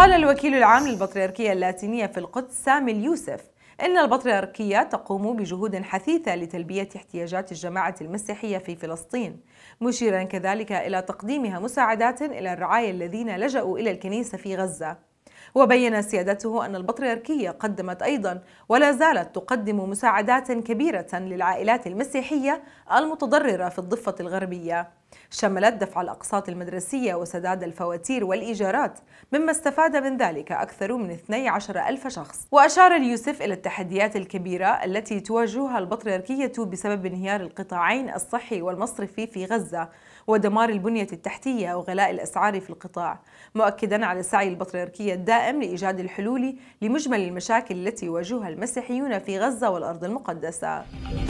قال الوكيل العام للبطريركية اللاتينية في القدس سامي اليوسف إن البطريركية تقوم بجهود حثيثة لتلبية احتياجات الجماعة المسيحية في فلسطين مشيرا كذلك إلى تقديمها مساعدات إلى الرعايا الذين لجأوا إلى الكنيسة في غزة وبين سيادته أن البطريركية قدمت أيضا ولا زالت تقدم مساعدات كبيرة للعائلات المسيحية المتضررة في الضفة الغربية شملت دفع الأقساط المدرسية وسداد الفواتير والإيجارات مما استفاد من ذلك أكثر من 12 ألف شخص وأشار اليوسف إلى التحديات الكبيرة التي تواجهها البطريركية بسبب انهيار القطاعين الصحي والمصرفي في غزة ودمار البنية التحتية وغلاء الأسعار في القطاع مؤكدا على سعي البطريركية الدائم لإيجاد الحلول لمجمل المشاكل التي يواجهها المسيحيون في غزة والأرض المقدسة